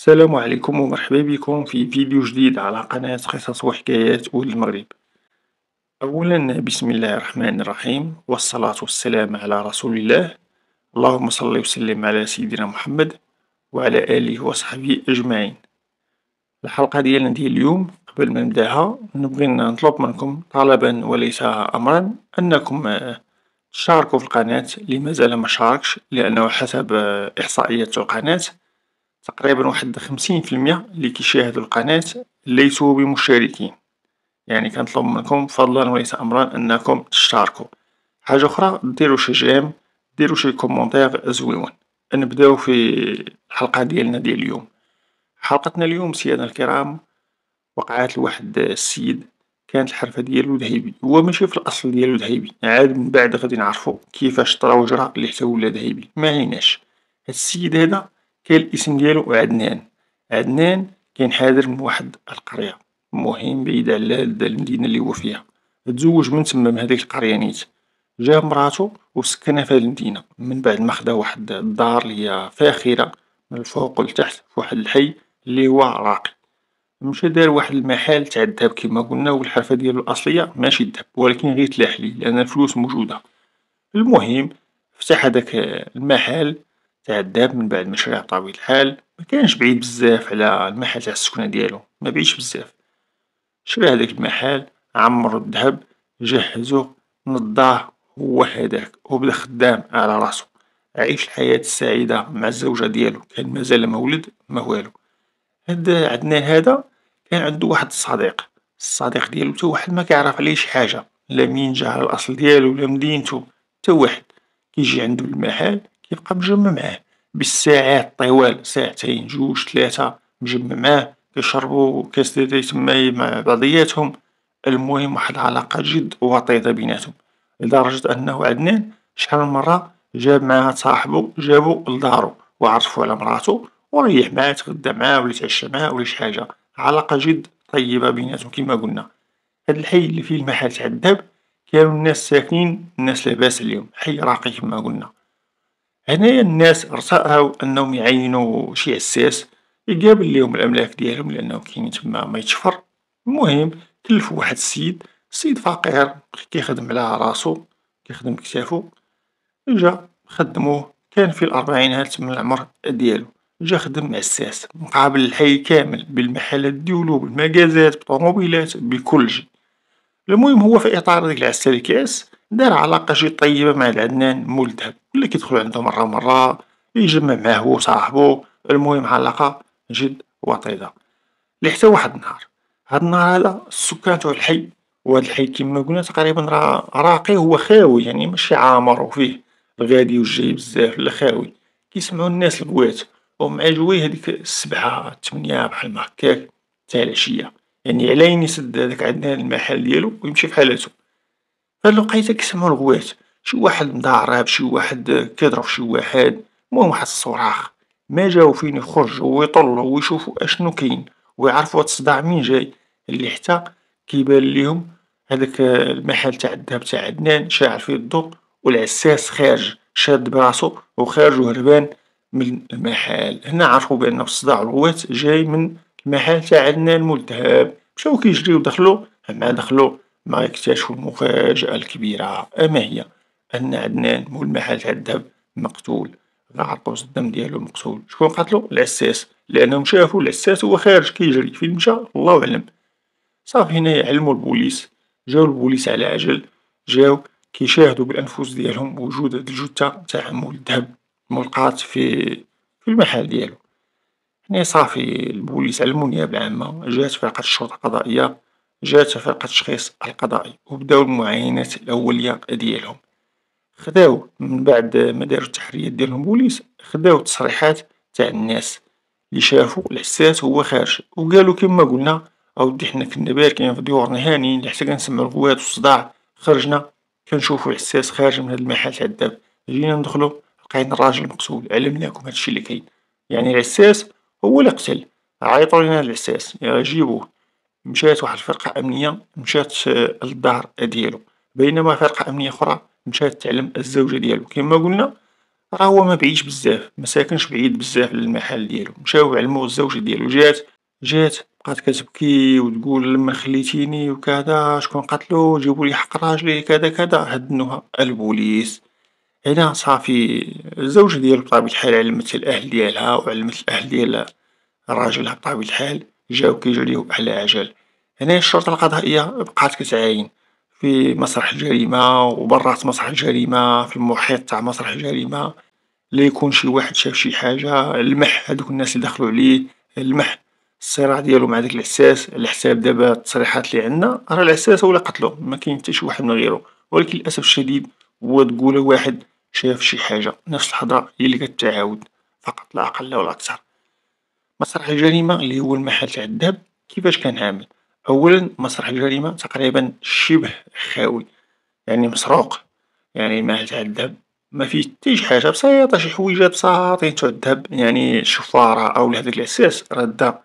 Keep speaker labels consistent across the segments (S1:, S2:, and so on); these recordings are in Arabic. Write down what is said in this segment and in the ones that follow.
S1: السلام عليكم ومرحبا بكم في فيديو جديد على قناة قصص وحكايات ولد المغرب أولا بسم الله الرحمن الرحيم والصلاة والسلام على رسول الله اللهم صل وسلم على سيدنا محمد وعلى آله وصحبه أجمعين الحلقة ديالنا ديال اليوم قبل ما نبداها نبغي نطلب منكم طلبا وليس أمرا أنكم آه، تشاركوا في القناة لمازال مازال ما شاركش لأنه حسب آه، إحصائيات القناة تقريبا واحد خمسين اللي كيشاهدو القناة ليسو بمشاركين يعني كنطلب منكم فضلا وليس أمرا أنكم تشتركو حاجة أخرى ديرو شي جيم ديرو شي كومونتيغ زويون نبداو في الحلقة ديالنا ديال اليوم حلقتنا اليوم سيادة الكرام وقعات لواحد السيد كانت الحرفة ديالو ذهبي هو ماشي في الأصل ديالو ذهبي عاد من بعد غادي نعرفو كيفاش طرا وجرى لي حتى ولا ذهبي ما هاد السيد هدا كاين الاسم ديالو عدنان، عدنان كاين حاضر من واحد القرية مهم بعيد على المدينة اللي هو فيها، تزوج من تما من هاديك القرية نيت، جا مراته وسكنها في المدينة من بعد ما خدا واحد الدار اللي هي فاخرة من الفوق ولتحت في واحد الحي اللي هو راقي، مشا دار واحد المحل تع الذهب كيما قلنا والحرفة ديالو الأصلية ماشي الذهب ولكن غير تلاحلي لأن الفلوس موجودة، المهم فتح هداك المحل. تاع الداب من بعد ما شراه الحال الحال مكانش بعيد بزاف على المحل تاع السكنة ديالو بعيدش بزاف شري هداك المحل عمرو الذهب جهزو نضاه هو هداك وبدا خدام على راسو عيش الحياة السعيدة مع الزوجة ديالو كان مازال ما ولد ما والو هاد عدنان هدا كان عندو واحد الصديق الصديق ديالو تا واحد مكيعرف عليه شي حاجة لا مين جا على الأصل ديالو ولا مدينتو تا واحد كيجي عندو المحل كيبقى مجمع معاه بالساعات طوال ساعتين جوج تلاتة مجمع معاه كيشربو كاس ديال مع بعضياتهم المهم واحد العلاقة جد وطيدة بيناتهم لدرجة انه عدنان شحال من مرة جاب معاه صاحبو جابو لدارو وعرفو على مراتو وريح معاه تغدا معاه ولا تعشى معاه ولا شي حاجة علاقة جد طيبة بيناتهم كيما قلنا هاد الحي اللي فيه المحل الذهب كانو الناس ساكنين الناس لاباس عليهم حي راقي كيما قلنا هنايا الناس رساو انهم يعينو شي عساس يقابل ليهم الأملاك ديالهم لانه كاين تما ميتشفر، المهم كلفو واحد السيد، سيد فقير كيخدم على راسو كيخدم بكتافو، جا خدموه كان في الأربعينات من العمر ديالو، جا خدم عساس مقابل الحي كامل بالمحلات ديالو بالمجازات بالطوموبيلات بكلشي، المهم هو في إطار ديك العساس دار علاقة شي طيبة مع العدنان مول الدهب ولا كيدخل عندو مرة مرة يجمع معاه هو وصاحبو المهم علاقة جد وطيدة لي حتى واحد النهار هاد النهار هدا السكان تاع الحي وهاد الحي كيما قلنا تقريبا راه راقي هو خاوي يعني ماشي عامر وفيه الغادي والجاي بزاف لا خاوي كيسمعو الناس البوات ومع جويه هاديك السبعة تمنية بحال ما هكاك تاع العشية يعني علاين يسد هداك عدنان المحل ديالو ويمشي في حالاتو فلقيته كيسمعو الغوات شي واحد مضارب شي واحد كيضرب شي واحد المهم واحد الصراخ ماجاو فين يخرجو ويطلو ويشوفو اشنو كاين ويعرفو هاد الصداع منين جاي اللي حتى كيبان ليهم هداك المحل تاع الدهب تاع عدنان شاعر فيه الضوء والعساس خارج شاد براسو وخارج وهربان من المحل هنا عرفو بان الصداع الغوات جاي من المحل تاع عدنان مول مشاو كيجريو دخلو مع دخلو ما اكتشاف المفاجأة الكبيرة أما هي أن عدنان مول ملمح الذهب مقتول غعرقوس الدم ديالو مقتول شكون قتلو العساس لأنهم شافو العساس هو خارج كيجري فين مشى الله أعلم صافي هنايا علمو البوليس جاو البوليس على عجل جاو كيشاهدو بالأنفس ديالهم وجود هاد الجثة تاع مول الذهب ملقاة في في المحل ديالو هنا صافي البوليس علمو النيابة العامة جات فرقة الشرطة القضائية جات فرقة التشخيص القضائي وبداو المعاينات الأولية ديالهم، خداو من بعد ما دارو التحريات ديالهم بوليس خداو التصريحات تاع الناس لي شافو الحساس هو خارج وقالوا كيما قلنا اودي حنا كنا باركين في ديورنا هانيين حتى كنسمعو الغوات والصداع خرجنا كنشوفو الحساس خارج من هاد المحل تاع الدب جينا ندخلو لقينا الراجل مقتول علمناكم هادشي لي كاين يعني العساس هو لي قتل عيطو لينا العساس جيبوه مشات واحد الفرقة أمنية مشات للدار آه، ديالو بينما فرقة أمنية أخرى مشات تعلم الزوجة ديالو كيما قلنا راه هو بعيدش بزاف مساكنش بعيد بزاف للمحل ديالو مشاو علمو الزوجة ديالو جات جات بقات كتبكي وتقول لما خليتيني وكذا شكون قتلو جيبولي حق راجلي كذا كذا هدنوها البوليس هنا صافي الزوجة ديالو بطبيعة الحال علمت الأهل ديالها وعلمت الأهل ديال راجلها بطبيعة الحال جاو كيجريو على عجل هنايا الشرطة القضائية بقات كتعاين في مسرح الجريمة وبرات مسرح الجريمة في المحيط تاع مسرح الجريمة لي يكون شي واحد شاف شي حاجة لمح هادوك الناس لي دخلو عليه لمح الصراع ديالو مع داك العساس على حساب دابا التصريحات لي عندنا راه العساس هو لي قتلو مكاين حتى شي واحد من غيرو ولكن للأسف الشديد هو تقوله واحد شاف شي حاجة نفس الحضره هي لي كتعاود فقط لا أقل ولا أكثر مسرح الجريمة اللي هو المحل تاع الذهب كيفاش عامل أولا مسرح الجريمة تقريبا شبه خاوي يعني مسروق يعني المحل تاع الذهب فيه حتى شي حاجة بسيطة شي حويجات بساطين تاع الذهب يعني شفارة أو هذيك الاساس راه كل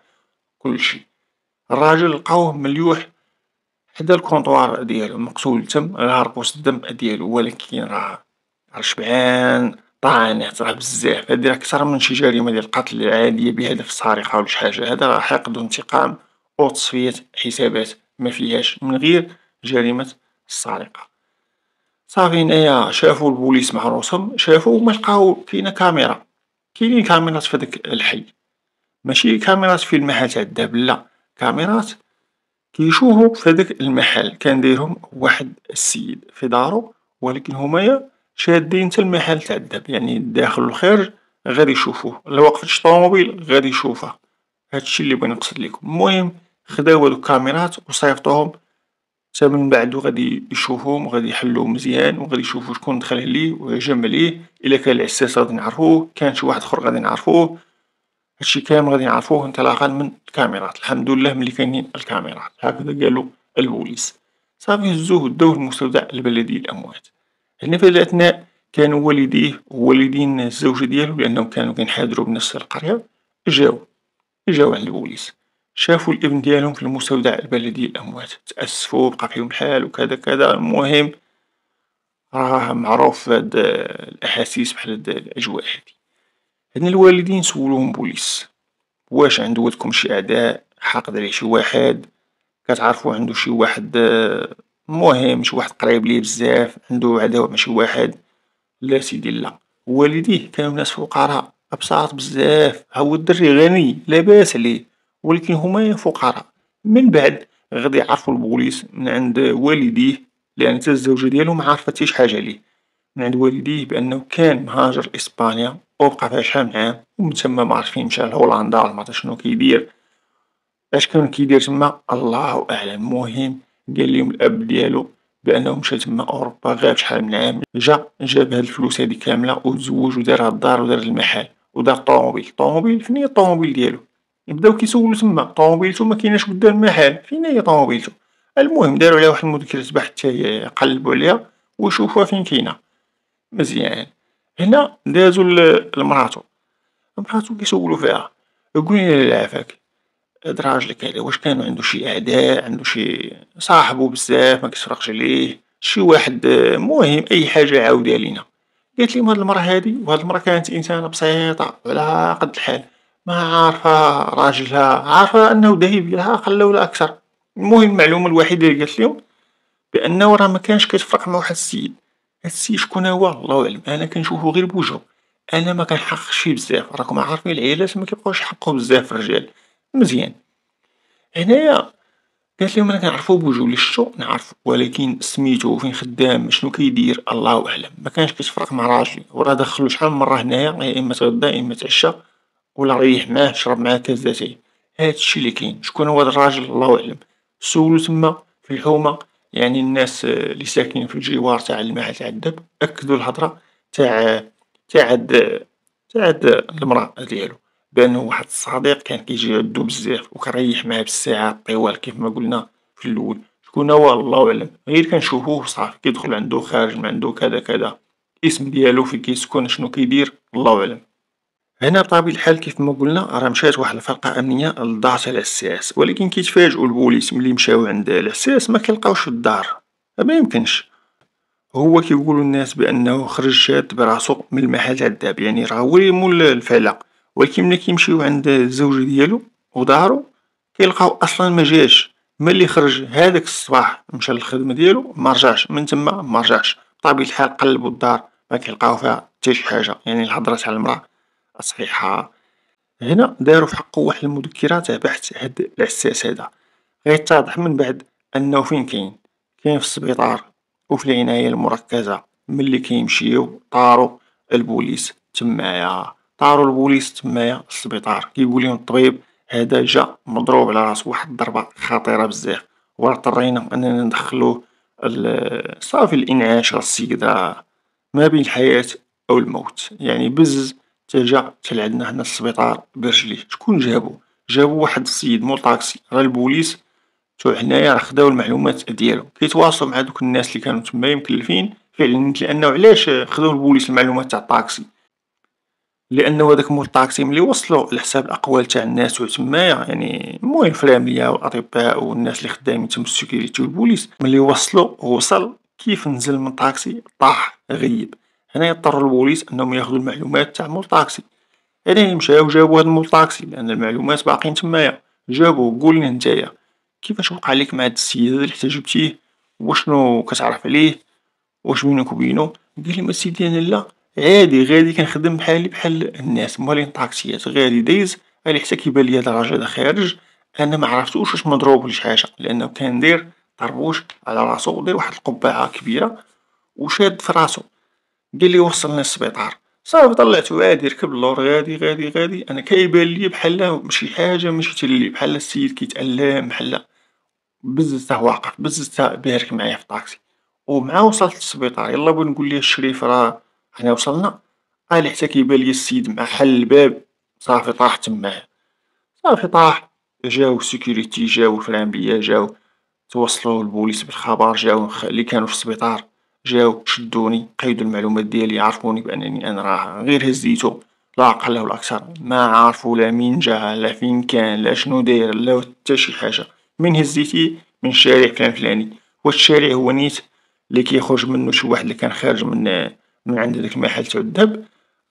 S1: كلشي، الراجل لقاوه مليوح حدا الكونطوار ديالو مقتول تم على هربو الدم ديالو ولكن راه شبعان طعن اعترف بزاف هادي راه من شي جريمة ديال القتل العادية بهدف سرقة ولا شي حاجة هذا راه حقد وانتقام تصفيه حسابات فيهاش من غير جريمة السرقة صافي هنايا شافو البوليس مع روسهم شافو لقاو كاينة كاميرا كاينين كاميرات داك الحي ماشي كاميرات في المحل تاع الذهب لا كاميرات كيشوفو داك المحل كان دايرهم واحد السيد في دارو ولكن هما شادين تا المحل تاع الدرب يعني الداخل و الخارج غادي يشوفوه الا وقفتش طوموبيل غادي يشوفها هادشي لي بغيت نقصد ليكم المهم خداو هادو الكاميرات و صيفطوهم من بعدو غادي يشوفوهم وغادي يحلوه مزيان وغادي يشوفو شكون دخل عليه وهجم عليه الا كان العساس غادي نعرفوه كان شي واحد خر غادي نعرفوه هادشي كامل غادي نعرفوه انطلاقا من الكاميرات الحمد لله ملي كاينين الكاميرات هكدا قالو البوليس صافي هزوه داو المستودع البلدي الاموات هنا يعني في الأثناء كانو والديه ووالدين الزوجة ديالو لأنهم كانو كينحادرو بنفس القرية جاو جاو عند البوليس شافو الابن ديالهم في المستودع البلدي الأموات تأسفو بقى فيهم الحال وكذا كذا المهم راه معروف هاد الأحاسيس بحال هاد الأجواء هادي هنا الوالدين سولوهم بوليس واش عندو ولدكم شي أعداء حاقد عليه شي واحد كتعرفو عندو شي واحد المهم شي واحد قريب ليه بزاف عندو عداوة مع شي واحد لا سيدي لا والديه كانو ناس فقراء ابسط بزاف هو الدري غني لاباس عليه ولكن هما فقراء من بعد غادي يعرفو البوليس من عند والديه لأن تا الزوجة ديالو معرفتيش حاجة ليه من عند والديه بانه كان مهاجر لإسبانيا وبقى فيها شحال من عام ومن تما فين مشى لهولندا ولا معرفتش شنو كيدير، اش كان كيدير تما الله أعلم المهم قال لهم الاب ديالو بانه مشى تما اوروبا غاب شحال من عام جا جاب هاد الفلوس هادي كاملة وتزوج هاد الدار ودار المحل ودار الطوموبيل الطوموبيل فين هي الطوموبيل ديالو بداو كيسولو تما طوموبيلتو كايناش قدام المحل فين هي طوموبيلتو المهم دارو عليها واحد المذكرة تبع حتى يقلبو عليها ويشوفوها فين كاينة مزيان هنا دازو لمراتو مراتو كيسولو فيها قولي لي عافاك درارج لك واش كانو عندو شي اعداء عندو شي صاحبو بزاف مكيتفرقش عليه شي واحد آه، مهم اي حاجة عاودها لينا لي هاد المرة هادي وهاد المرة كانت انسانة بسيطة وعلى قد الحال ما عارفه راجلها عارفة انه ذهب لها قلا ولا اكثر المهم المعلومة الوحيدة قالت لهم بانه راه مكانش كيتفرق مع واحد السيد هاد السيد شكون هو الله اعلم انا كنشوفو غير بوجهو انا مكنحققش فيه بزاف راكم عارفين العيالات مكيبقاوش يحقو بزاف الرجال مزيان، هنايا قالت لهم أنا كنعرفو بوجو لي شتو نعرفو ولكن سميتو فين خدام شنو كيدير الله أعلم مكانش كيتفرق مع راجلي وراه دخلو شحال من مرة هنايا يا إما تغدا يا إما تعشى ولا ريح معاه شرب معاه كاس د هادشي لي كاين شكون هو هاد الراجل الله أعلم سولو تما في الحومة يعني الناس لي ساكنين في الجوار تاع المحل تاع الدب أكدو الهضره تاع تاع هاد تاع المراه المرا ديالو. بانو واحد الصديق كان كيجي عندو بزاف وكريح معاه بالساعات طوال ما قلنا في الاول شكون هو الله أعلم غير كنشوفوه صافي كيدخل عندو خارج من عندو كدا كدا الاسم ديالو فين كيسكن شنو كيدير الله أعلم هنا بطبيعة الحال كيف ما قلنا راه مشات واحد الفرقة أمنية للدار تاع الساس ولكن كيتفاجئوا البوليس ملي مشاو عند العساس مكيلقاوش الدار ما يمكنش هو كيقولو الناس بانه خرج شاد براسو من المحل تاع الداب يعني راه هو اللي مول الفلق ولكن ملي كيمشيو عند الزوجة ديالو ودارو كيلقاو أصلا مجاش ملي خرج هداك الصباح مشا للخدمة ديالو مرجعش من تما مرجعش بطبيعة الحال قلبو الدار مكيلقاو فيها حتى شي حاجة يعني الهضره تاع المرا صحيحة هنا دارو في حقو واحد المذكرة تاع بحث هاد العساس هدا غيتضح من بعد انه فين كاين كاين في السبيطار وفي العناية المركزة ملي كيمشيو طارو البوليس تمايا طارو البوليس تمايا للسبيطار كيقول ليهم الطبيب هدا جا مضروب على راسو واحد الضربة خطيرة بزاف واضطرينا اضطرينا اننا ندخلوه صافي الانعاش السيدة ما بين الحياة او الموت يعني بز تا جا تا عندنا هنا السبيطار برجليه شكون جابو جابو واحد السيد مول طاكسي راه البوليس تو هنايا راه خداو المعلومات ديالو كيتواصلو مع دوك الناس اللي كانو تمايا مكلفين فعلا لانه علاش خداو البوليس المعلومات تاع الطاكسي لانو هداك مول الطاكسي ملي وصلو لحساب الاقوال تاع الناس وهو تمايا يعني المهم فالعملية والاطباء والناس اللي خدامين تم السيكيريتي والبوليس ملي وصلو وصل كيف نزل من الطاكسي طاح غيب هنايا اضطرو البوليس انهم ياخدو المعلومات تاع مول الطاكسي هنايا مشاو جابوا هاد مول الطاكسي لان المعلومات باقين تمايا قول لي نتايا كيفاش وقعلك مع هاد السيد اللي احتجبتيه وشنو كتعرف عليه واش بينك وبينو ما اسيدي انا لا عادي غادي كنخدم بحالي بحال الناس مولين طاكسيات غادي دايز على حتى كيبان ليا دراجة الراجل خارج انا معرفتوش واش مضروب ولا شي حاجة لانه كان داير طربوش على راسو ودير واحد القبعة كبيرة وشاد في راسو لي وصلني للسبيطار صافي طلعتو عادي ركب اللور غادي غادي غادي انا كيبان ليا بحال شي حاجة ماشي تالي بحال السيد كيتألم بحال بزز تا واقف بزز تا بارك معايا في الطاكسي ومعاه وصلت للسبيطار يلا بغيت نقول ليه الشريف راه حنا وصلنا ألي حتى كيبالي السيد مع حل الباب صافي طاح تماه، صافي طاح جاو سيكوريتي جاو الفران بيا جاو توصلوا البوليس بالخبر جاو اللي كانو في السبيطار جاو شدوني قيدو المعلومات ديالي عرفوني بأنني أنا راه غير هزيتو لا أقل ولا أكثر ما عرفو لا مين جا لا فين كان لا شنو داير لا حتى شي حاجة، من هزيتي من شارع فلان فلاني، وهاد الشارع هو نيت اللي كيخرج منو شي واحد اللي كان خارج من. من عند هداك المحل تاع الذهب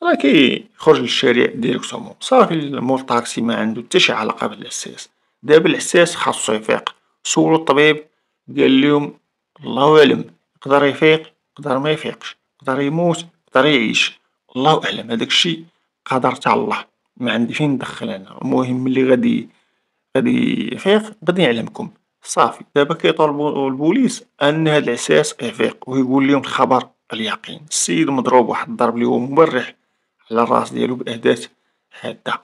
S1: راه كيخرج للشارع ديريكتومون، صافي المور طاكسي عندو حتى شي علاقة بالعساس، دابا العساس خاصو يفيق، سولو الطبيب قاليهم الله أعلم يقدر يفيق يقدر ما يفيقش يقدر يموت يقدر يعيش، الله أعلم هذاك الشيء قدر تاع الله ما عندي فين ندخل أنا، المهم اللي غادي غادي يفيق غادي نعلمكم، صافي دابا كيطالبو البوليس أن هاد الاساس يفيق لهم الخبر. اليقين السيد مضروب واحد الضرب لي هو مبرح على الراس ديالو بأهداف حادة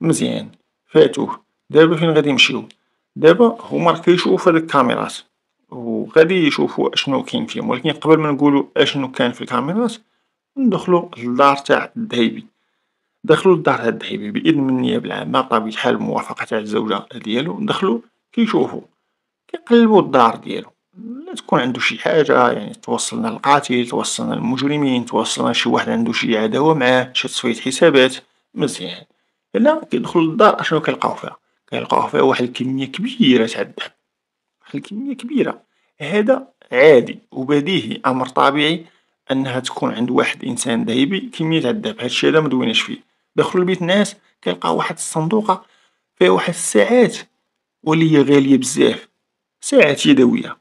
S1: مزيان فاتوه دابا فين غادي يمشيو دابا هما راه كيشوفو في الكاميرات وغادي يشوفو اشنو كاين فيهم ولكن قبل ما نقولو اشنو كان في الكاميرات ندخلو للدار تاع الذهبي دخلوا للدار تاع الذهبي بإذن من النيابة العامة بطبيعة الحال موافقه تاع الزوجة ديالو دخلو كيشوفو كيقلبو الدار ديالو لا تكون عندو شي حاجة يعني توصلنا القاتل توصلنا المجرمين توصلنا شي واحد عندو شي عداوة معاه شي تصفية حسابات مزيان لا كيدخلو للدار اشنو كيلقاو فيها كيلقاو فيها واحد الكمية كبيرة تع الدهب واحد الكمية كبيرة هدا عادي وبديهي امر طبيعي انها تكون عند واحد انسان ذهبي كمية تع الدهب هادشي هدا مدويناش فيه دخلو البيت ناس كيلقاو واحد الصندوقة فيها واحد الساعات واللي هي غالية بزاف ساعات يدوية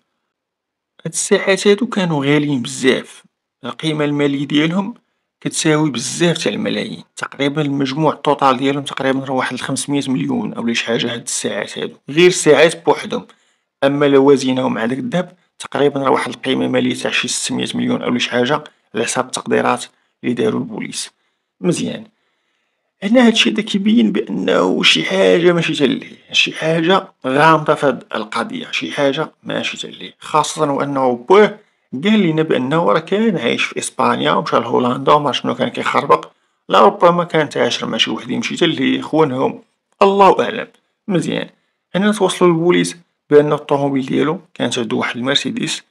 S1: هاد الساعات هادو كانو غاليين بزاف القيمة المالية ديالهم كتساوي بزاف تاع الملايين تقريبا المجموع التوتال ديالهم تقريبا راه واحد 500 مليون اولا شي حاجة هاد الساعات هادو غير ساعات بوحدهم أما لوازينهم مع داك الذهب تقريبا راه واحد القيمة مالية تاع شي ستمية مليون اولا شي حاجة على حساب التقديرات لي دارو البوليس مزيان هنا هادشي هذا كيبين بانه شي حاجة ماشي تاليه شي حاجة غامضة في هاد القضية شي حاجة ماشي تاليه خاصة وانه بوه قال لينا بانه راه كان عايش في اسبانيا ومشى لهولندا وما شنو كان كيخربق لا ربما كان تعاشر مع شي واحد يمشي تاليه خوانهم الله اعلم مزيان هنا توصلوا البوليس بان الطوموبيل ديالو كانت عندو واحد المرسيدس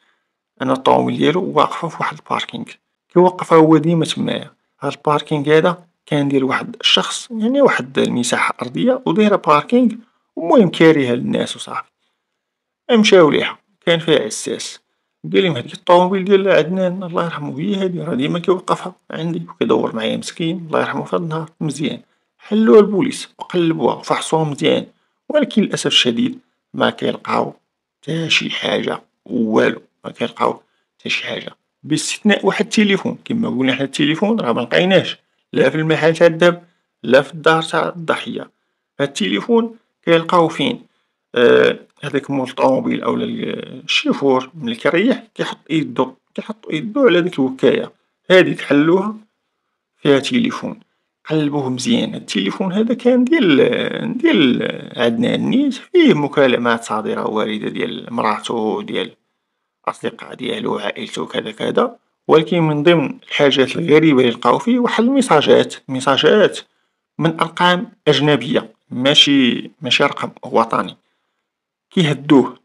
S1: ان الطوموبيل ديالو واقفة في واحد الباركينغ كيوقفها هو ديما تمايا هاد الباركينغ هذا كان كندير واحد الشخص يعني واحد المساحة أرضية ودايرة باركينغ المهم كاريها للناس وصافي مشاو ليها كان فيها عساس لهم هذه الطوموبيل ديال عدنان الله يرحمو هي هذه راه ديما كيوقفها عندي وكيدور معايا مسكين الله يرحمو في هاد النهار مزيان حلوها البوليس وقلبوها وفحصوها مزيان ولكن للأسف الشديد ما كيلقاو تا شي حاجة والو ما كيلقاو تا شي حاجة باستثناء واحد التليفون كيما قلنا حنا التليفون راه لقيناش لا في المحل تاع الدب لا في الدار تاع الضحية هاد التيليفون كيلقاو فين هداك آه، مول الطوموبيل أولا الشيفور ملي كيريح كيحط ايدو كيحط ايدو على ديك الوكاية هاديك حلوها فيها تيليفون قلبوه مزيان هاد التيليفون هدا كان ديال- ديال عدنان نيت فيه مكالمات صادرة وارده ديال مراته ديال اصدقاء ديالو عائلته كذا كدا ولكن من ضمن الحاجات الغريبة اللي لقاو فيه واحد الميساجات ميساجات من أرقام أجنبية ماشي ماشي رقم وطني كيهدوه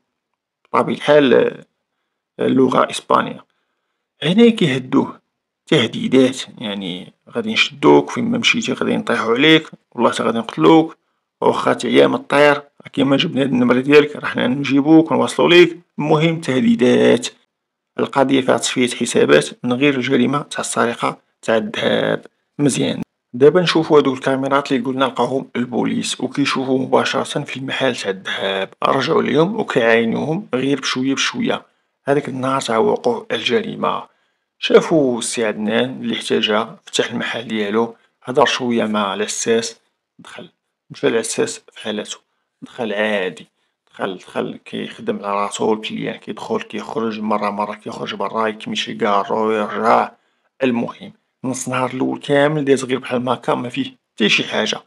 S1: بطبيعة الحال آه، اللغة إسبانية هنا كيهدوه تهديدات يعني غادي نشدوك فين ما مشيتي غادي نطيحو عليك والله غادي نقتلوك واخا تعيا ما طير كيما جبنا هاد النمرة ديالك راه حنا نجيبوك ونوصلو ليك المهم تهديدات القضية فيها تصفية حسابات من غير الجريمة تع السرقة تع الذهب مزيان دابا نشوفو هادوك الكاميرات لي قلنا لقاوهم البوليس وكيشوفو مباشرة في المحل تع الذهب رجعو ليهم وكيعاينوهم غير بشوية بشوية هداك النهار تاع وقوع الجريمة شافو السي عدنان لي احتاجها فتح المحل ديالو هدر شوية مع العساس دخل الاساس العساس حالته دخل عادي خل خل كيخدم على راسو الكليان كيدخل كيخرج مرة مرة كيخرج برا يكمشي كارو يرجع، المهم نص نهار لول كامل داز غير بحال ما فيه تا شي حاجة،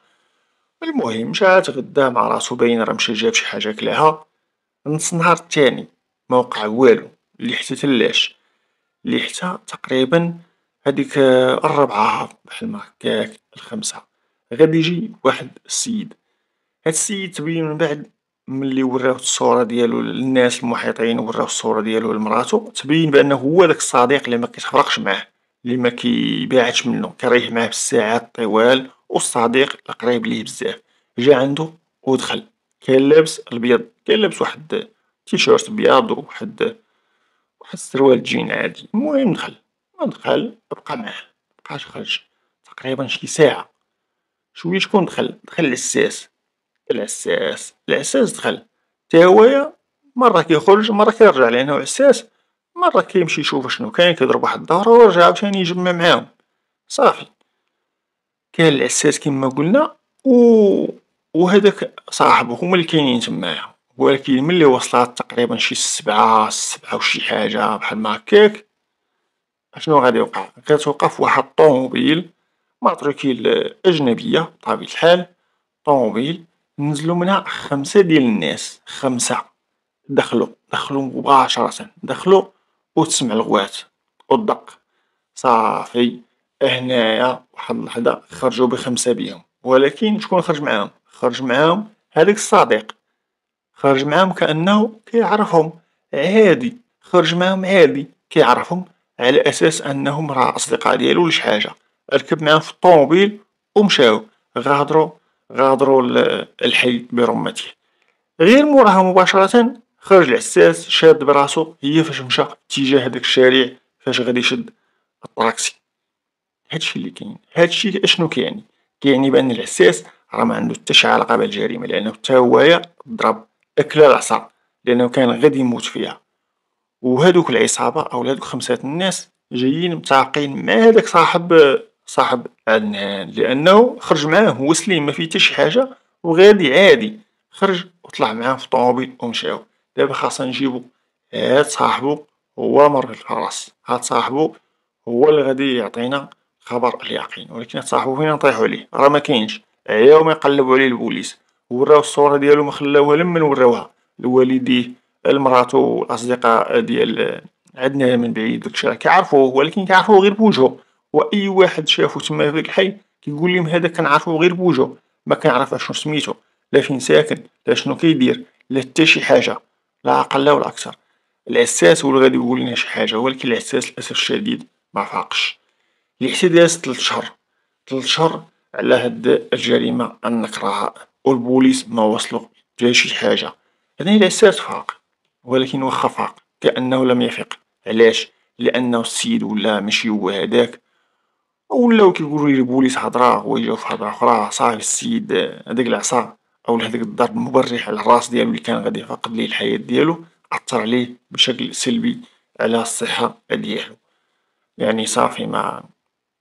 S1: المهم جات تغدا مع راسو باين راه مشى جاب شي حاجة كلاها، نص الثاني التاني موقع والو لي حتى تلاش، لي حتى تقريبا هاديك الربعة بحال ما الخمسة، غادي يجي واحد السيد، هاد السيد تبين من بعد ملي وراو الصورة ديالو للناس المحيطين وراو الصورة ديالو لمراتو تبين بأنه هو داك الصديق اللي كيتفرقش معاه اللي مكيبعدش منو كيريح معاه بالساعات الطوال والصديق القريب ليه بزاف جا عندو ودخل كان لابس البيض كان لابس واحد تيشيرت بياض وواحد واحد السروال جين عادي المهم دخل دخل بقى معاه بقاش خرج تقريبا شي ساعة شوية شكون دخل دخل للساس العساس العساس دخل تا هويا مرة كيخرج مرة كيرجع لأنه عساس مرة كيمشي يشوف شنو كاين كيضرب واحد الدار ويرجع عاوتاني يجمع معاهم صافي كان العساس كيما قلنا و وهداك صاحبو هما اللي كاينين تمايا ولكن ملي وصلات تقريبا شي سبعة سبعة وشي حاجة بحال ما هكاك شنو غادي يوقع كتوقف واحد الطوموبيل ماتريكيل أجنبية بطبيعة الحال طوموبيل نزلو منها خمسة ديال الناس خمسة دخلو دخلو مباشرة دخلو وتسمع تسمع الغوات والدق صافي هنايا واحد اللحظة خرجو بخمسة بيهم ولكن شكون خرج معاهم خرج معاهم هداك الصديق خرج معاهم كأنه كيعرفهم عادي خرج معاهم عادي كيعرفهم على أساس أنهم راه أصدقاء ديالو ولا حاجة ركب معاهم في الطوموبيل ومشاو غادرو غادروا الحي برمته غير موراها مباشرة خرج العساس شاد براسو هي فاش مشى اتجاه هداك الشارع فاش غادي يشد الطراكسي هادشي اللي كاين هادشي اشنو كيعني كيعني بان العساس راه ما عنده حتى شي علاقه بالجريمه لانه حتى هويا ضرب اكل العصا لانه كان غادي يموت فيها وهادوك العصابه او هادوك خمسه الناس جايين متعاقين مع هذاك صاحب صاحب عدنان لأنه خرج معاه هو سليم فيه شي حاجة وغادي عادي خرج وطلع معاه في الطوموبيل ومشاو دابا خاصنا نجيبو هاد صاحبو هو مر الفرس هاد صاحبو هو اللي غادي يعطينا خبر اليقين ولكن هاد صاحبو فين نطيحو عليه راه مكاينش عياو ما يقلبو عليه البوليس وراو الصورة ديالو ما خلاوها لمن وراوها لوالديه لمراتو والأصدقاء ديال عندنا من بعيد داكشي راه كيعرفوه ولكن كيعرفوه غير بوجهو واي واحد شافو تما في الحي كيقول لهم هذا كنعرفو غير بوجهو ما كنعرف شنو سميتو لا فين ساكن لا شنو كيدير لا حتى شي حاجه لا اقل ولا اكثر الاساس هو اللي غادي يقول لنا شي حاجه ولكن الاساس للاسف الشديد ما فاقش الاحتداس 3 شهر 3 شهر على هاد الجريمه النقراء والبوليس ما وصلوا حتى شي حاجه هذا الاساس فاق ولكن واخا فاق كانه لم يفق علاش لانه السيد ولا ماشي هو هذاك ولاو كيقولو لي لي هدرة هو يجاوب في هدرة اخرى صاحب السيد هداك العصا أو هداك الضرب المبرح على الراس ديالو لي كان غادي يفقد ليه الحياة ديالو أثر عليه بشكل سلبي على الصحة ديالو، يعني صافي ما-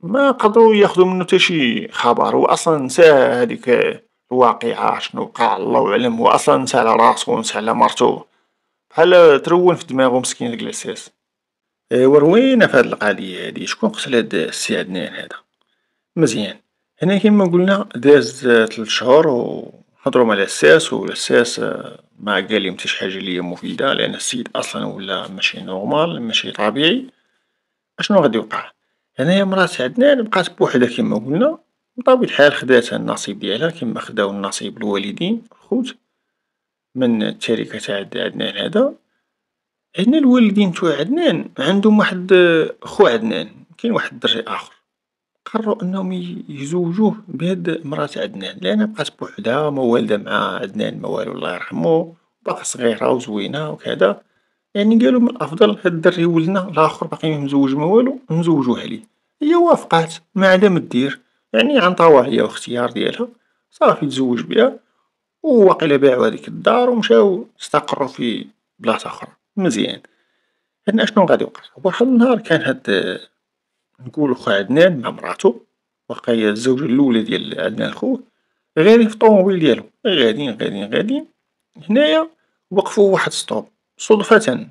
S1: ما قدروا ياخدو منو تا شي خبر هو أصلا هذيك الواقعة شنو وقع الله أعلم هو أصلا نسى على راسو ونسى على مرتو بحال ترون في دماغو مسكين ديك الاساس ايوا في فهاد القضية هادي شكون قتل هاد السي عدنان هذا مزيان هنا كيما قلنا داز تلت شهور وحضرهم على الساس والساس ما قال لي تشي حاجة ليا هي مفيدة لأن السيد أصلا ولا ماشي نورمال ماشي طبيعي أشنو غادي يوقع هنايا مرات عدنان بقات بوحدها كيما قلنا بطبيعة الحال خدات النصيب ديالها كيما خداو النصيب الوالدين الخوت من التركة تاع عدنان هذا هنا الوالدين تاع عدنان عندهم واحد آه، خو عدنان كاين واحد الدري اخر قرروا انهم يزوجوه بهاد مرات عدنان لانها بقات بوحدها موالدة مع عدنان ما والو الله يرحمو باقا صغيرة وزوينة وكدا يعني قالو من الافضل هاد الدري ولدنا لاخر باقي مزوج ما والو نزوجوه عليه هي وافقات ما عدا مدير يعني عنطاوها هي واختيار ديالها صافي تزوج بها وواقيلا باعو هذيك الدار ومشاو استقروا في بلاصة اخرى مزيان عندنا شنو غادي يوقع واحد النهار كان هاد نقولو خو عدنان مع مراتو وقايا الزوجة الاولى ديال عدنان خوه غاديين في الطوموبيل ديالو غاديين غاديين غاديين هنايا وقفو واحد ستوب صدفة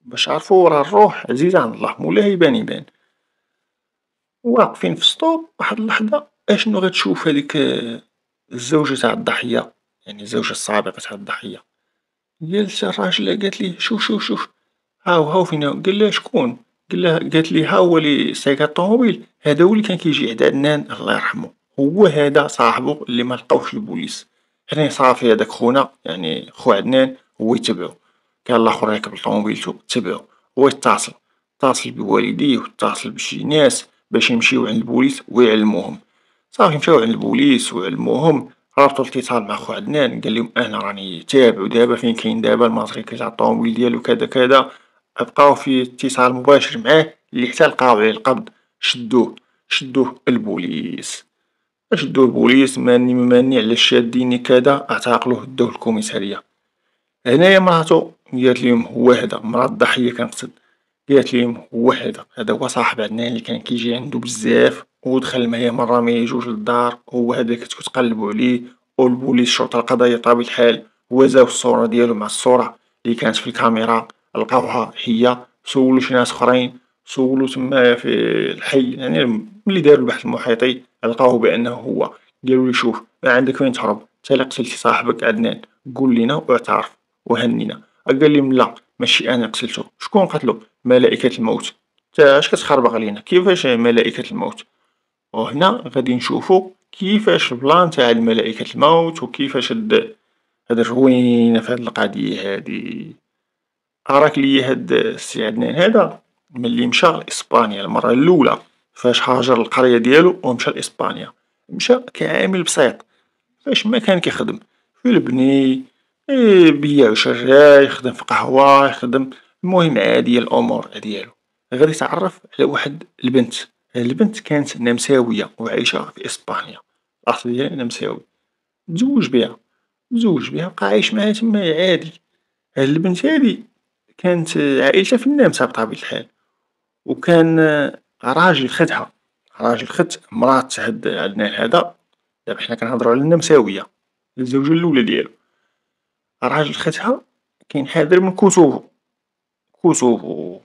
S1: باش عرفو ورا الروح عزيزة عن الله مولاه يبان يبان واقفين في ستوب واحد اللحظة اشنو غتشوف هاديك الزوجة تاع الضحية يعني الزوجة السابقة تاع الضحية جلس الراجلة قالت لي شوف شوف شوف هاو هاو فينا قال لها شكون لها قالت لي ها هو اللي سايق الطوموبيل هذا هو اللي كان كيجي عند عدنان الله يرحمه هو هذا صاحبو اللي ملقاوش البوليس يعني صافي هداك خونا يعني خو عدنان هو يتبعو كان لاخر راكب لطوموبيلتو تبعو هو يتصل اتصل بوالديه واتصل بشي ناس باش يمشيو عند البوليس ويعلموهم صافي مشاو عند البوليس وعلموهم رفضو الاتصال مع خو عدنان قال قاليهم انا راني تابعو دابا فين كاين دابا كيجي تاع الطوموبيل ديالو كدا كدا بقاو في اتصال مباشر معاه لي حتى لقاو عليه القبض شدوه شدوه البوليس شدوه البوليس ماني ماني على الشادين كدا اعتقلوه داوه الكوميساريه هنايا مراتو قاتليهم هو هدا مرات الضحية كنقصد قالت لي هو هذا هذا هو صاحب عدنان اللي كان كيجي عندو بزاف ودخل معايا مرة يجوش للدار هو هداك كتقلبوا عليه والبوليس الشرطة القضايا طاب الحال وزاو الصورة ديالو مع الصورة اللي كانت في الكاميرا لقاوها هي سولو شي ناس خرين سولو تما في الحي يعني ملي دارو البحث المحيطي لقاوه بأنه هو لي شوف ما عندك فين تهرب نتا قتلتي صاحبك عدنان قول لينا واعترف وهنينا قالي لا ماشي انا قتلتو شكون قتلو ملائكة الموت تا اش كتخربق علينا كيفاش ملائكة الموت وهنا غادي نشوفو كيفاش البلان تاع ملائكة الموت وكيفاش هاد هاد الروينة هاد القضية هادي اراك لي هاد السي عدنان هدا ملي مشى لاسبانيا المرة الاولى فاش هاجر القرية ديالو ومشى لاسبانيا مشى كعامل بسيط فاش ما كان كيخدم في البني يبيع ويشري يخدم في قهوة يخدم المهم عادية الأمور ديالو غادي يتعرف على واحد البنت البنت كانت نمساوية وعايشة في إسبانيا الأصل ديالها نمساوي تزوج بيها تزوج بيها بقى عايش معاها تما عادي هاد البنت هادي كانت عائلتها في النمسا بطبيعة الحال وكان راجل خدها راجل خد مرات هاد عندنا هدا دابا حنا كنهضرو على النمساوية الزوجة الأولى ديالو راجل ختها كينحدر من كوسوفو كوسوفو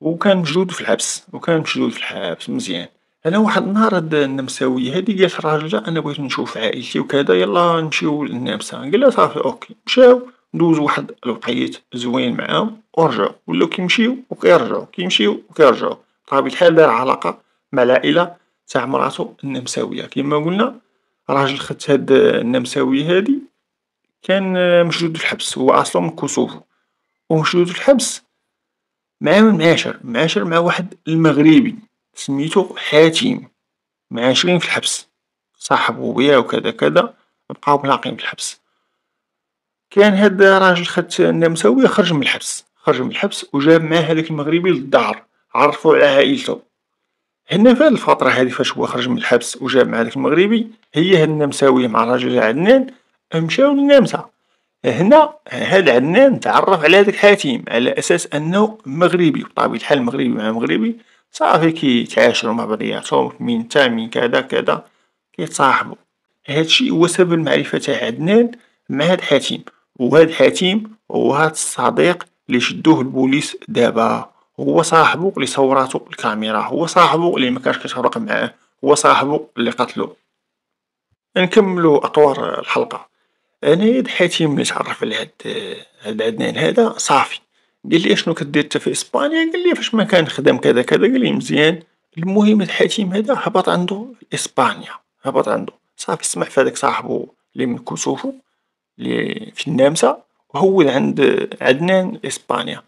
S1: وكان مجدود في الحبس وكان مجدود في الحبس مزيان انا واحد النهار هاد النمساوية هادي قالت الراجل انا بغيت نشوف عائلتي وكذا يلا نمشيو للنمسا قالها صافي اوكي مشاو ندوز واحد الوقيت زوين معاهم ورجعو ولاو كيمشيو وكيرجعو كيمشيو وكيرجعو بطبيعة الحال دار علاقة مع العائلة تاع مراتو النمساوية كيما قلنا راجل خت هاد النمساوية هادي كان آه، مشدود الحبس هو أصلا من كوسوفو ومشدود الحبس مع من معاشر معاشر مع واحد المغربي سميتو حاتم معاشرين في الحبس صاحبو بيا وكذا كذا بقاو ملاقين في الحبس كان هاد راجل خد النمساوي خرج من الحبس خرج من الحبس وجاب معاه هذاك المغربي للدار عرفو على عائلته هنا في الفترة هادي فاش هو خرج من الحبس وجاب مع هذاك المغربي هي هاد النمساوية مع الراجل عدنان مشاو للنمسا هنا هاد عدنان تعرف على هداك حاتيم على اساس انه مغربي بطبيعة الحال مغربي مع مغربي صافي كيتعاشرو مع بعضياتهم من نتا من كدا كدا كيتصاحبو هادشي هو سبب المعرفة تاع عدنان مع هاد حاتيم وهاد حاتيم هو هاد الصديق لي شدوه البوليس دابا هو صاحبو لي صوراتو الكاميرا هو صاحبو لي مكانش كيتهرق معاه هو صاحبو لي قتلو نكملو اطوار الحلقة انايا ضحيتي ملي تعرف على هاد هاد عدنان هدا صافي قالي اشنو كدير في اسبانيا قالي فاش ما كذا كدا كدا قالي مزيان المهم هاد هذا هدا هبط عندو اسبانيا هبط عندو صافي سمع في هداك صاحبو لي من كوسوفو لي في النمسا وهود عند عدنان اسبانيا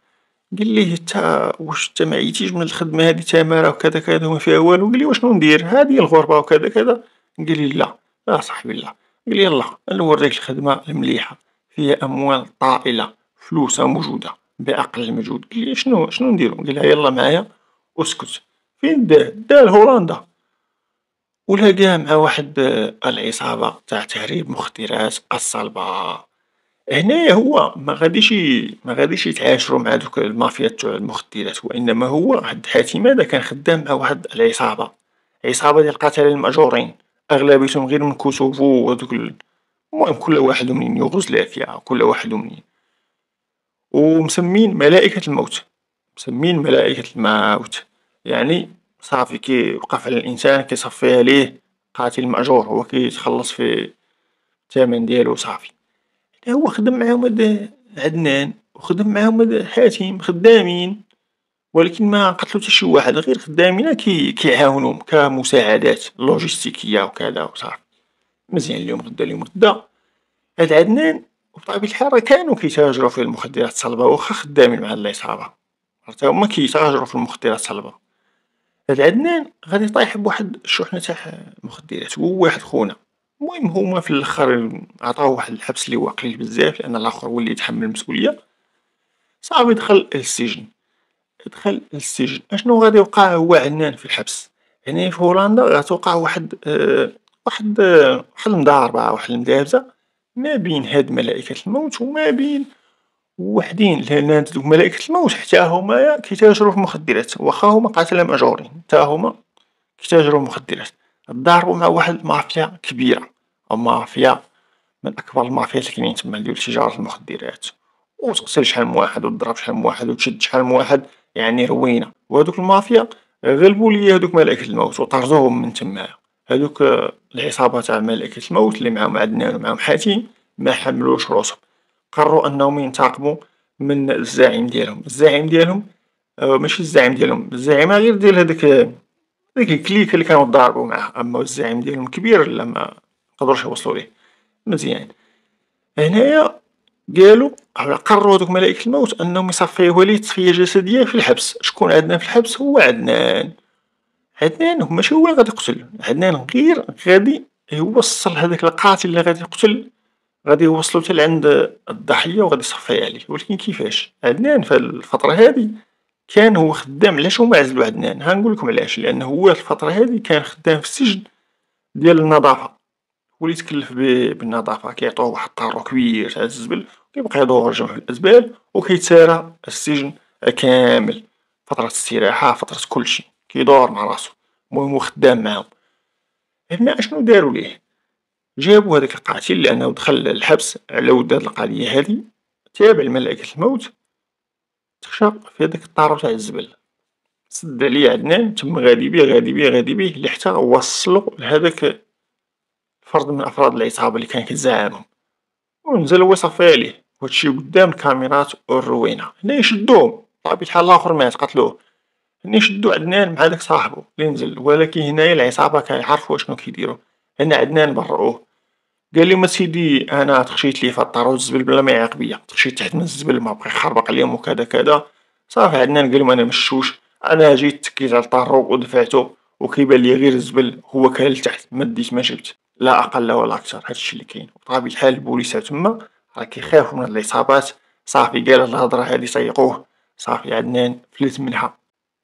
S1: لي حتى واش ما معيتيش من الخدمة هذه تماره وكذا وكدا كدا فيها والو قالي واشنو ندير هادي الغربه الغربة وكدا كدا قالي لا لا صاحبي لا قال يلا نوريك الخدمة المليحة فيها أموال طائلة فلوسها موجودة بأقل المجهود قالي شنو شنو نديرو قالها يلا معايا اسكت فين داه داه لهولندا ولقاه مع واحد آه، العصابة تع تهريب مخدرات الصلبة هنايا هو مغاديش غاديش يتعاشرو مع دوك المافيا تاع المخدرات وانما هو عند حاتم هذا كان خدام مع واحد العصابة عصابة ديال القاتلين المأجورين أغلبيتهم غير من كوسوفو وهذوك المهم كل واحد من يوغوسلافيا كل واحد منين ومسمين ملائكة الموت مسمين ملائكة الموت يعني صافي كيوقف على الانسان كيصفيها ليه قاتل مأجور هو كيتخلص في الثمن ديالو وصافي هو خدم معاهم هاد عدنان وخدم معاهم هاد حاتم خدامين ولكن ما قتلوا حتى شي واحد غير خدامينا كي- كيعاونهم كمساعدات لوجيستيكية وكذا وصافي مزيان اليوم غدا اليوم غدا هاد عدنان بطبيعة الحال راه كانو كيتاجرو في المخدرات الصلبة وخا خدامين مع العصابة راه حتى هما كيتاجرو في المخدرات الصلبة هاد عدنان غادي طايح بواحد الشحنة تاع مخدرات هو واحد خونا المهم هما في الاخر عطاوه واحد الحبس لي هو قليل بزاف لأن الاخر هو اللي يتحمل المسؤولية صعب دخل السجن دخل للسجن اشنو غادي يوقع هو عنان في الحبس هنا في هولندا غتوقع واحد آه، واحد آه، واحد المضاربة واحد المدابزة ما بين هاد ملائكة الموت وما بين وحدين لان ملائكة الموت حتى هما كيتاجرو في المخدرات واخا هما قتلة مأجورين حتى هما كيتاجرو مخدرات المخدرات مع واحد المافيا كبيرة أو مافيا من أكبر المافيات اللي كاينين تما ديال تجارة المخدرات وتقتل شحال من واحد وتضرب شحال من واحد وتشد شحال من واحد يعني روينا وهذوك المافيا غلبوا ليا هذوك ملائكة الموت وطردوهم من تمايا هذوك العصابة تاع ملائكة الموت اللي معاهم عدنان ومعاهم حاتم ما حملوش روسهم قرروا انهم ينتقموا من الزعيم ديالهم الزعيم ديالهم آه، ماشي الزعيم ديالهم الزعيم غير ديال هذاك ديك الكليك اللي كانوا ضاربوا معاه اما الزعيم ديالهم كبير لا ما قدروش يوصلوا ليه مزيان هنايا قالوا قرروا دوك ملائكه الموت انهم يصفيوه ليه تصفيه جسديه في الحبس شكون عدنان في الحبس هو عدنان عدنان هو ماشي هو اللي غادي يقتل عدنان غير غادي يوصل هذاك القاتل اللي غادي يقتل غادي يوصلو حتى لعند الضحيه وغادي يصفي عليه ولكن كيفاش عدنان في الفتره هذه كان هو خدام علاش هما عزلو عدنان نقول لكم علاش لانه هو في الفتره هذه كان خدام في السجن ديال النظافه ولي تكلف بالنظافة كيعطيوه واحد الطارو كبير تاع الزبل كيبقى يدور جمع الأزبال وكيتسارى السجن كامل فترة استراحة فترة كلشي كيدور مع راسو المهم هو خدام معاهم هنا اشنو دارو ليه جابو هداك القاتل لأنه دخل الحبس على ود هاد القضية هادي تابع لملائكة الموت تخشى في هداك الطارو تاع الزبل سد عليه عدنان تم غادي بيه غادي بيه غادي بيه لحتى وصلو لهداك فرد من أفراد العصابة لي كان كيتزاعمهم ونزل هو صافي عليه وهادشي قدام الكاميرات الروينة هنا يشدوهم بطبيعة طيب، الحال لاخر مات قتلوه هنا يشدو عدنان مع داك صاحبو لي نزل ولكن هنا العصابة كيعرفو شنو كيديرو هنا عدنان برؤوه قال ما اسيدي انا تخشيت لي في الدار الزبل بلا ما يعيق بيا تخشيت تحت من الزبل ما بقى يخربق عليهم وكذا كذا صافي عدنان قال لهم انا مشوش انا جيت تكيت على الطارو ودفعتو وكيبان لي غير الزبل هو كان لتحت ما ديت ما جبت لا اقل ولا اكثر هادشي اللي كاين بطبيعة الحال البوليسا تما راه كيخافو من هاد العصابات صافي قال هاد الهضرة هادي سيقوه صافي عدنان فلت منها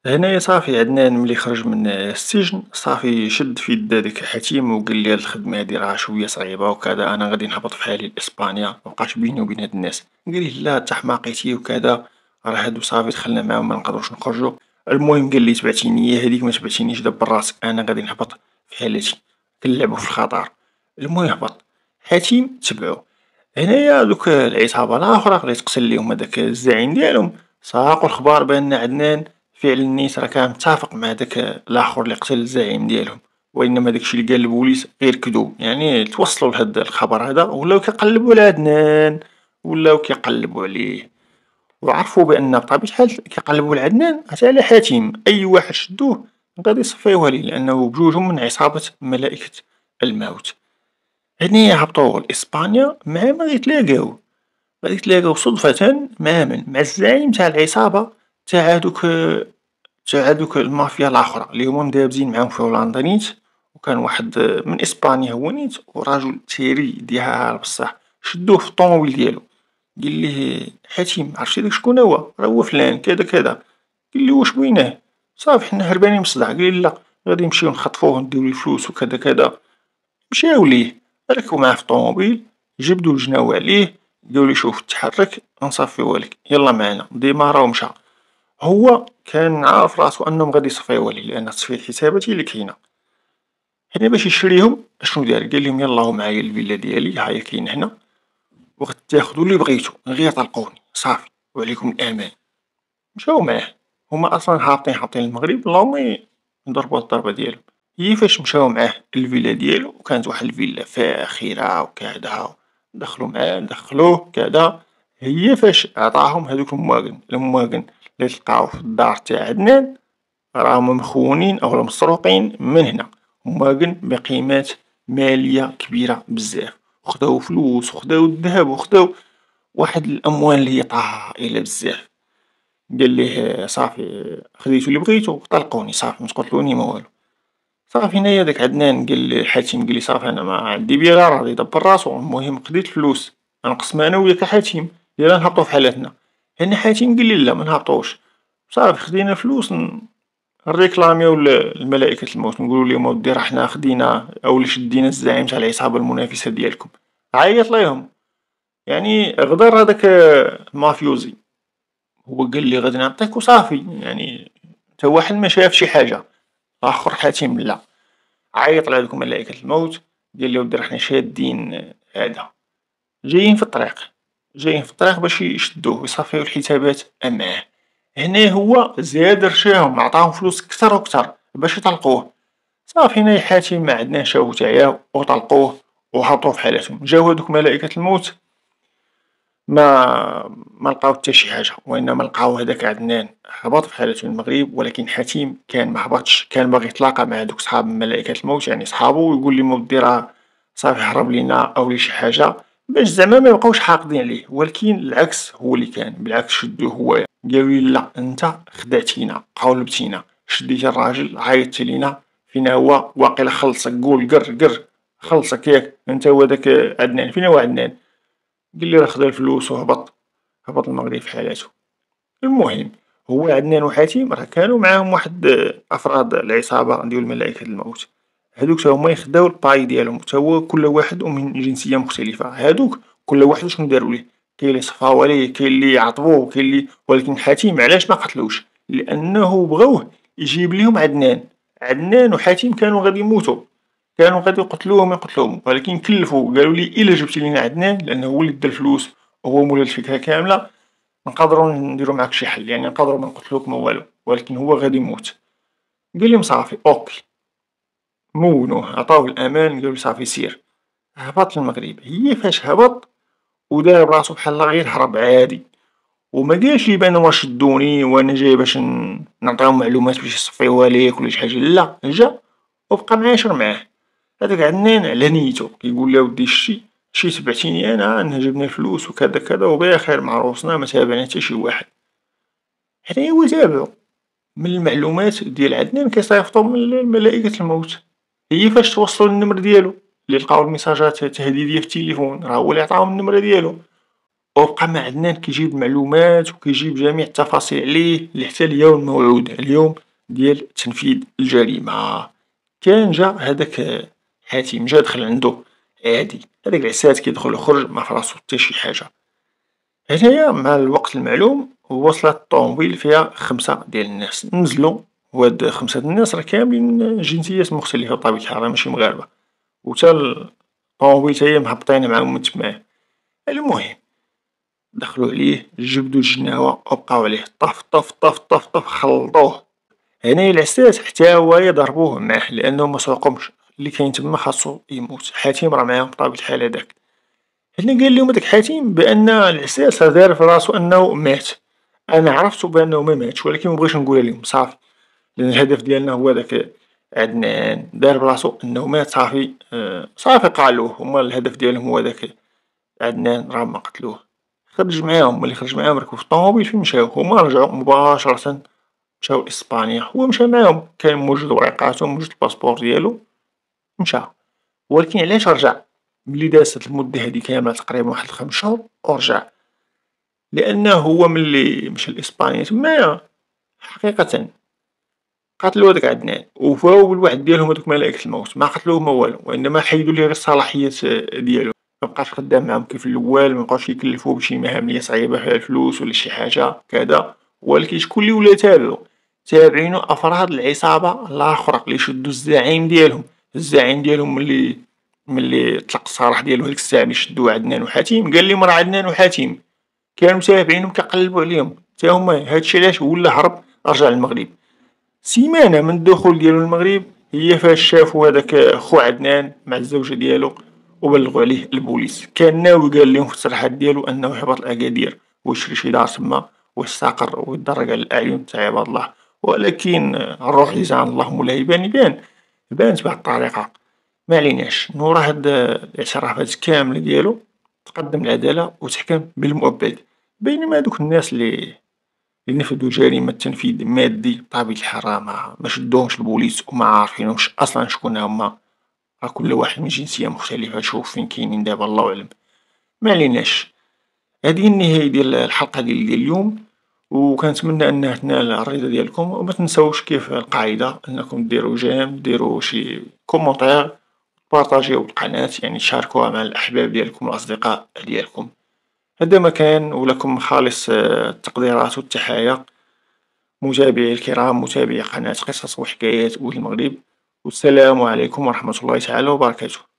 S1: هنايا صافي عدنان ملي خرج من السجن صافي شد في يد هداك حاتيم وقال لي هاد الخدمة هادي راه شوية صعيبة وكدا انا غادي نهبط فحالي لاسبانيا مبقاش بيني وبين هاد الناس قال لا تحماقيتي حماقيتي وكدا راه هادو صافي دخلنا معاهم منقدروش نخرجو المهم لي تبعتيني هاديك متبعتينيش دبر راسك انا غادي نهبط حالتي كنلعبو في الخطر المهم هبط حاتيم تبعو هنايا دوك العصابة الاخرى غادي تقتل ليهم هداك الزعيم ديالهم ساقو الخبر بأن عدنان فعلا النيس راه كان متافق مع داك الاخر لي قتل الزعيم ديالهم وانما داكشي لي قال البوليس غير كذوب يعني توصلو لهاد الخبر هدا ولاو كيقلبوا على عدنان ولاو كيقلبوا عليه وعرفو بأن بطبيعة الحال كيقلبوا على عدنان حتى على حاتم أي واحد شدوه غادي يصفيوها لي لانه بجوجهم من عصابة ملائكة الموت هني هبطو لإسبانيا مع غادي يتلاقاو صدفة مع من مع الزعيم تاع العصابة تاع هذوك تاع هذوك المافيا الاخرى لي هما مدابزين معاهم في هولندا نيت وكان واحد من إسبانيا هو نيت وراجل تيري ديال بصح شدوه في الطوموبيل ديالو قليه حاتم عرفتي داك شكون هو راه هو فلان كدا كدا لي واش بويناه صافي حنا هربانين من الصداع قال لا غادي نمشيو نخطفوه نديرو الفلوس وكذا كدا مشاو ليه ركبو معاه في الطوموبيل جبدو الجناو عليه قاولو شوف تحرك نصفيو لك يلا معانا ديمارا راه مشى هو كان عارف راسو انهم غادي يصفيو ليه لان الحسابات هي اللي كاينه حنا باش يشريهم شنو دار لهم يلاو معايا الفيلا ديالي هاهي كاين هنا وغتاخذوا اللي بغيتو غير طلقوني صافي وعليكم الامان مشاو معاه هما أصلا هابطين المغرب لا مي ضربو الضربة ديالهم كيفاش مشاو معاه الفيلا ديالو وكانت واحد الفيلا فاخرة وكدا دخلو معاه دخلوه كدا هي فاش عطاهم هادوك المواقن المواقن لي تلقاو في الدار تاع عدنان راهم مخونين أولا مسروقين من هنا مواقن بقيمات مالية كبيرة بزاف وخداو فلوس وخداو الذهب وخداو واحد الأموال لي طائلة بزاف قال ليه إيه. صافي خديتو لي بغيتو طلقوني صافي تقتلوني ما والو صافي هنايا داك عدنان قال حاتم قال لي صافي انا ما عندي بيها راه يدبر راسو المهم خديت الفلوس غنقسم انا وياك حاتم يلا نهبطو في حالتنا هنا حاتم قال لي لا نهبطوش صافي خدينا فلوس نريكلاميو لملائكة الموت نقولو ليهم اودي راه حنا خدينا او شدينا الزعيم تاع العصابة المنافسة ديالكم عيط لهم يعني غدر هذاك المافيوزي هو قال لي غادي نعطيك وصافي يعني تا واحد ما شاف شي حاجه اخر حاتم لا عيط على ملائكه الموت قال لي ودي حنا شادين آه، هذا جايين في الطريق جايين في الطريق باش يشدوه ويصفيو الحسابات اماه هنا هو زاد رشاهم عطاهم فلوس كثر وكثر باش يطلقوه صافي هنا حاتم ما عندنا شاو تاعو وطلقوه وحطوه في حالتهم جاو هذوك ملائكه الموت ما ما لقاو حتى شي حاجة وانما لقاو هداك عدنان هبط في حالة المغرب ولكن حتيم كان مهبطش كان باغي يتلاقى مع دوك صحاب ملائكة الموت يعني صحابو ويقول لهم مودي راه صافي هرب لينا او شي حاجة باش زعما ميبقاوش حاقدين عليه ولكن العكس هو اللي كان بالعكس شدو هو لي لا انت خدعتينا قولبتينا شديتي الراجل عيطتي لينا فينا هو واقيلا خلصك قول قر قر خلصك ياك انت هو داك عدنان فينا هو عدنان لي راه خدا الفلوس وهبط هبط المغرب في حالاتو، المهم هو عدنان وحاتم راه كانو معاهم واحد آه، أفراد العصابة ديال ملائكة الموت هادوك حتى هما يخداو الباي ديالهم حتى هو كل واحد ومن جنسية مختلفة هادوك كل واحد شنو داروا ليه كاين لي صفاو عليه كاين لي عطبوه كاين لي ولكن حاتم علاش مقتلوش لأنه بغاوه يجيب ليهم عدنان، عدنان وحاتم كانو غادي يموتو. كانوا غادي يقتلوهم يقتلوهم ولكن كلفو قالوا لي الا جبتي لينا عدنان لانه هو اللي دا الفلوس وهو مولى الفكره كامله نقدروا نديرو معاك شي حل يعني نقدروا ما نقتلوك ما والو ولكن هو غادي يموت قال لهم صافي اوكي مونوه عطاوه الامان قالوا صافي سير هبط للمغرب هي فاش هبط ودار براسو بحال غير هرب عادي وما قالش لي بان واش شدوني وانا جاي باش نعطيهم معلومات باش يصفيوها ليك ولا شي حاجه لا جا وبقى معاشر معاه هداك عنان نيتو كيقول لي اودي شتي شتي تبعتيني انا انا جبنا الفلوس وكدا كدا وبيا مع روسنا متابعنا تا شي واحد حتى يعني هو تابعو من المعلومات ديال عدنان كيصيفطو من ملائكة الموت هي فاش توصلو للنمر ديالو لي لقاو الميساجات التهديدية في التيليفون راه هو لي عطاهم النمرة ديالو وبقى مع عدنان كيجيب معلومات وكيجيب جميع التفاصيل عليه حتى اليوم موعود اليوم ديال تنفيذ الجريمة كان جا هداك هاتي مجا دخل عندو عادي إيه، هداك العسات كيدخل ما فراسو تا شي حاجة هنايا مع الوقت المعلوم وصلت الطونوبيل فيها خمسة ديال الناس نزلو وهاد خمسة د الناس راه كاملين جنسيات مختلفة بطبيعة الحال راه ماشي مغاربة وتا الطونوبيل تاهي مهبطين معاهم من تماه المهم دخلو عليه جبدو الجناوة وبقاو عليه طف طف طف طف طف خلطوه هنايا العساس حتى هو يضربوه معاه لأنه مسرقمش اللي كاين تما خاصو يموت حاتم راه معاهم بطبيعة الحال هداك هنا قال لهم هداك حاتم بأن العساس راه داير في راسو أنه مات أنا عرفتو بأنه مماتش ولكن بغيتش نقولها ليهم صافي لأن الهدف ديالنا هو هداك عدنان دار براسو أنه مات صافي آه، صافي قالوه هما الهدف ديالهم هو هداك عدنان راه قتلوه خرج معاهم ملي خرج معاهم ركبو في الطوموبيل فين مشاو هما رجعو مباشرة مشاو إسبانيا هو مشا معاهم كان موجود ورقاتهم موجود الباسبور ديالو مشى ولكن علاش رجع ملي دازت المدة هذه كاملة تقريبا واحد الخمس شهور ورجع لأنه هو ملي مشى لإسبانيا تمايا حقيقة قاتلو هداك عدنان وفاو بالوعد ديالهم هذوك ملائكة الموت ما مقتلوه ما والو وإنما حيدوا ليه غير الصلاحيات ديالو مبقاش خدام معاهم كيف الأول بقاش يكلفوه بشي مهام اللي صعيبة فيها الفلوس ولا شي حاجة كذا ولكن شكون لي ولا تابعو تابعينو أفراد العصابة الآخرى لي شدو الزعيم ديالهم الزعيم ديالهم ملي ملي طلق الصراح ديالو هذيك الساعه ملي شدو عدنان وحاتيم قال لهم راه عدنان وحاتيم كانو كانوا متابعينهم كيقلبوا عليهم حتى هما هادشي علاش ولا هرب رجع للمغرب سيمانه من الدخول ديالو للمغرب هي فاش شافوا هذاك خو عدنان مع الزوجه ديالو وبلغوا عليه البوليس كان ناوي قال لهم في التصريحات ديالو انه يحبط الاكادير ويشري شي دار تما ويستقر ويدرك على الاعين تاع عباد الله ولكن الروح لسان الله مولاي بان يبان بانت بهاد الطريقة معليناش نورا هاد الاعترافات كاملة ديالو تقدم العدالة وتحكم بالمؤبد بينما هادوك الناس لي نفذوا جريمة تنفيذ مادي بطبيعة الحال راه مشدوهمش البوليس عارفينهمش أصلا شكون هما راه كل واحد من جنسية مختلفة شوف فين كاينين دابا الله أعلم معليناش هادي هي النهاية ديال الحلقة ديال اليوم وكنتمنى ان تنال الرضا ديالكم تنساوش كيف القاعدة انكم ديرو جيم ديرو شي كومونتير بارطاجيو القناة يعني تشاركوها مع الاحباب ديالكم والاصدقاء ديالكم هدا مكان ولكم خالص آه، التقديرات والتحايا متابعي الكرام متابعي قناة قصص وحكايات المغرب والسلام عليكم ورحمة الله تعالى وبركاته